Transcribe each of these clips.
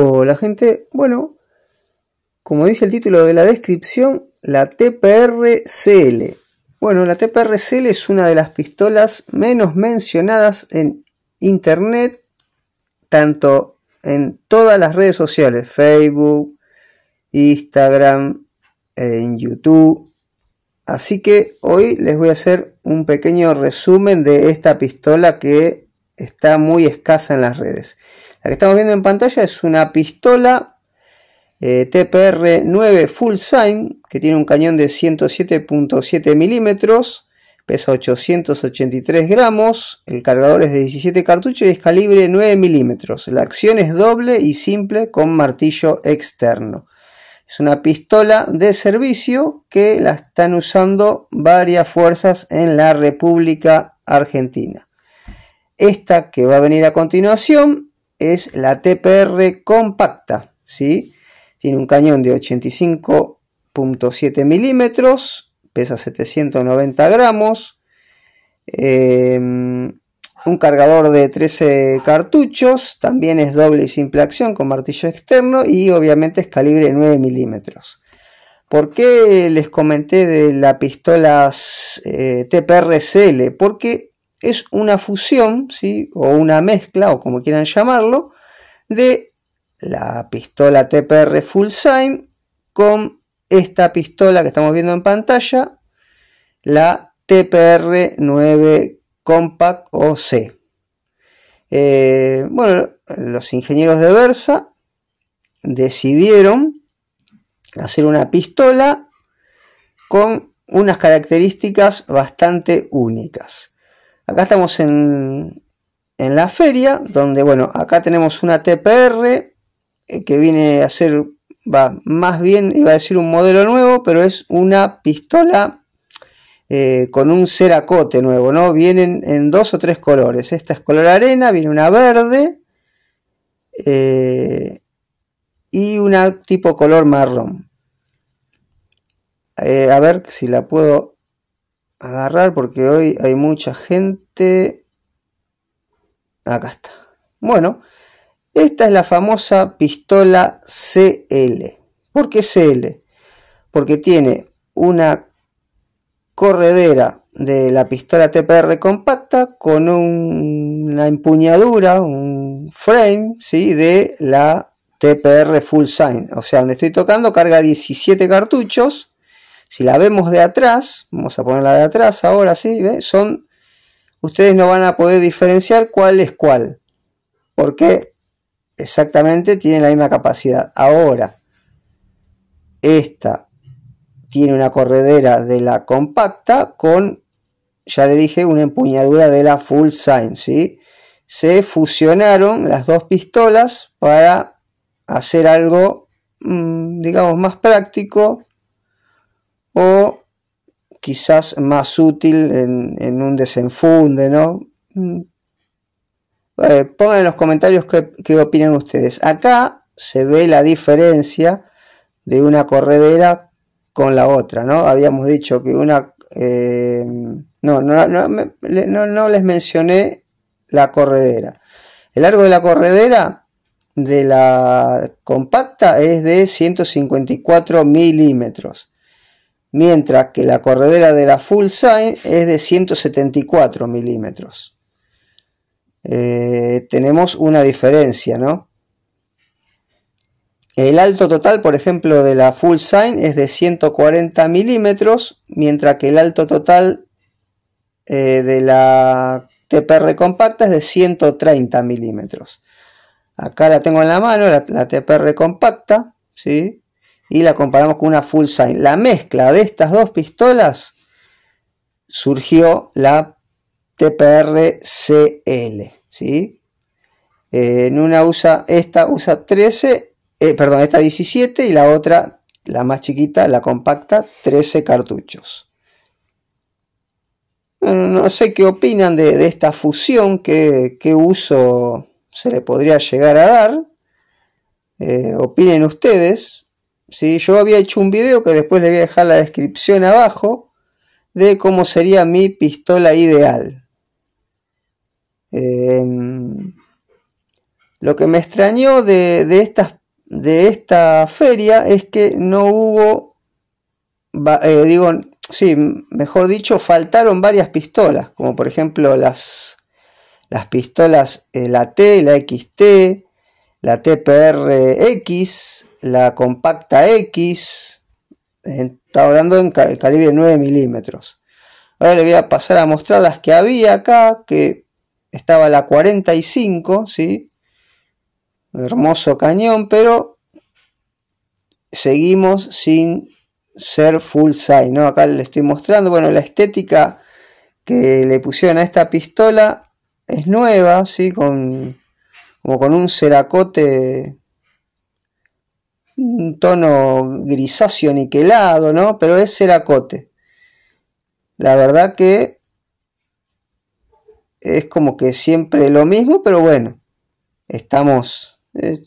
hola la gente, bueno, como dice el título de la descripción, la TPRCL. Bueno, la TPRCL es una de las pistolas menos mencionadas en Internet, tanto en todas las redes sociales, Facebook, Instagram, eh, en YouTube. Así que hoy les voy a hacer un pequeño resumen de esta pistola que está muy escasa en las redes. La que estamos viendo en pantalla es una pistola eh, TPR-9 Full Sign, que tiene un cañón de 107.7 milímetros, pesa 883 gramos, el cargador es de 17 cartuchos y es calibre 9 milímetros. La acción es doble y simple con martillo externo. Es una pistola de servicio que la están usando varias fuerzas en la República Argentina. Esta que va a venir a continuación es la TPR compacta, ¿sí? Tiene un cañón de 85.7 milímetros, pesa 790 gramos, em, un cargador de 13 cartuchos, también es doble y simple acción con martillo externo y obviamente es calibre 9 milímetros. ¿Por qué les comenté de la pistola eh, TPR-CL? Porque es una fusión, ¿sí? o una mezcla, o como quieran llamarlo, de la pistola TPR Full Sign con esta pistola que estamos viendo en pantalla, la TPR 9 Compact OC. Eh, bueno, los ingenieros de Versa decidieron hacer una pistola con unas características bastante únicas. Acá estamos en, en la feria, donde, bueno, acá tenemos una TPR eh, que viene a ser, va, más bien iba a decir un modelo nuevo, pero es una pistola eh, con un ceracote nuevo, ¿no? Vienen en dos o tres colores. Esta es color arena, viene una verde eh, y una tipo color marrón. a ver si la puedo agarrar porque hoy hay mucha gente. Acá está. Bueno, esta es la famosa pistola CL. ¿Por qué CL? Porque tiene una corredera de la pistola TPR compacta con una empuñadura, un frame ¿sí? de la TPR Full Sign. O sea, donde estoy tocando carga 17 cartuchos si la vemos de atrás, vamos a ponerla de atrás ahora, ¿sí? ¿Ve? Son, ustedes no van a poder diferenciar cuál es cuál, porque exactamente tiene la misma capacidad. Ahora, esta tiene una corredera de la compacta con, ya le dije, una empuñadura de la full sign, ¿sí? Se fusionaron las dos pistolas para hacer algo, mm, digamos, más práctico o quizás más útil en, un desenfunde, ¿no? Mm. Eh, pongan en los comentarios qué, opinan ustedes. Acá se ve la diferencia de una corredera con la otra, ¿no? Habíamos dicho que una... Eh, no, no, no, no, les mencioné la corredera. El largo de la corredera de la compacta es de 154 milímetros mientras que la corredera de la Full SIGN es de 174 milímetros. Eh, tenemos una diferencia, ¿no? El alto total, por ejemplo, de la Full Sign es de 140 milímetros, mientras que el alto total eh, de la TPR compacta es de 130 milímetros. Acá la tengo en la mano, la, la TPR compacta, ¿sí? y la comparamos con una full sign. La mezcla de estas dos pistolas surgió la TPR CL. ¿sí? Eh, en una usa, esta usa 13, eh, perdón, esta 17 y la otra, la más chiquita, la compacta, 13 cartuchos. no sé qué opinan de, esta fusión, qué, uso se le podría llegar a dar. Eh, opinen ustedes. ¿sí? Yo había hecho un video que después le voy a dejar la descripción abajo de cómo sería mi pistola ideal. Em, lo que me extrañó de, de, esta, feria es que no hubo, eh, digo, sí, mejor dicho, faltaron varias pistolas, como por ejemplo las, las pistolas, eh, la T, la XT, la TPR-X, la Compacta X, está hablando en calibre 9 milímetros. Ahora le voy a pasar a mostrar las que había acá, que estaba la 45, ¿sí? Hermoso cañón, pero seguimos sin ser full size, ¿no? Acá le estoy mostrando, bueno, la estética que le pusieron a esta pistola es nueva, ¿sí? Con como con un ceracote, un tono grisáceo niquelado, ¿no? Pero es ceracote. La verdad que es como que siempre lo mismo, pero bueno, estamos, eh,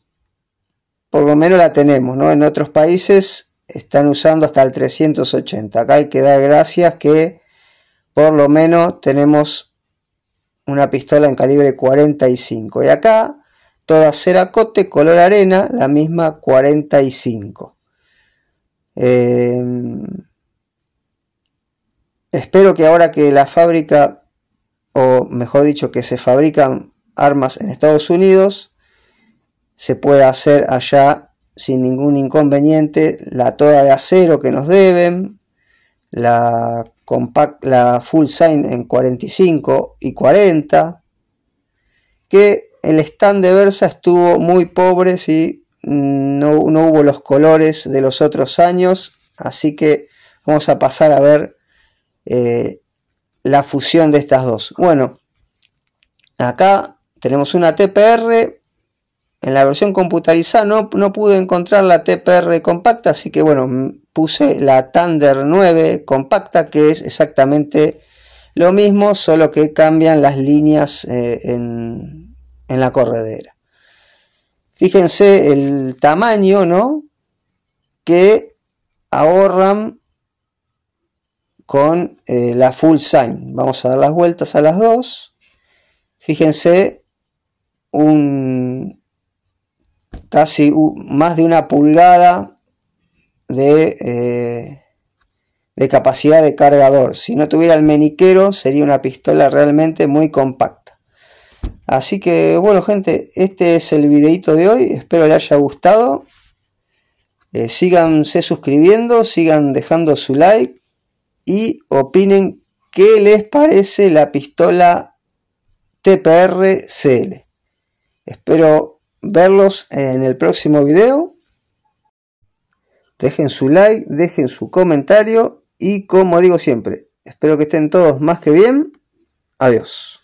por lo menos la tenemos, ¿no? En otros países están usando hasta el 380. Acá hay que dar gracias que por lo menos tenemos una pistola en calibre 45. Y acá toda cote color arena, la misma 45. Eh, espero que ahora que la fábrica, o mejor dicho, que se fabrican armas en Estados Unidos, se pueda hacer allá sin ningún inconveniente la toda de acero que nos deben, la, compact, la full sign en 45 y 40, que el stand de Versa estuvo muy pobre, ¿sí? no, hubo los colores de los otros años, así que vamos a pasar a ver eh, la fusión de estas dos. Bueno, acá tenemos una TPR, en la versión computarizada no, no pude encontrar la TPR compacta, así que bueno, puse la Thunder 9 compacta, que es exactamente lo mismo, solo que cambian las líneas eh, en, en la corredera. Fíjense el tamaño, ¿no? Que ahorran con eh, la full sign. Vamos a dar las vueltas a las dos. Fíjense un casi más de una pulgada de, eh, de capacidad de cargador. Si no tuviera el meniquero sería una pistola realmente muy compacta. Así que bueno gente, este es el videito de hoy, espero les haya gustado. Eh, síganse suscribiendo, sigan dejando su like y opinen qué les parece la pistola TPR-CL. Espero verlos en el próximo video. Dejen su like, dejen su comentario y como digo siempre, espero que estén todos más que bien. Adiós.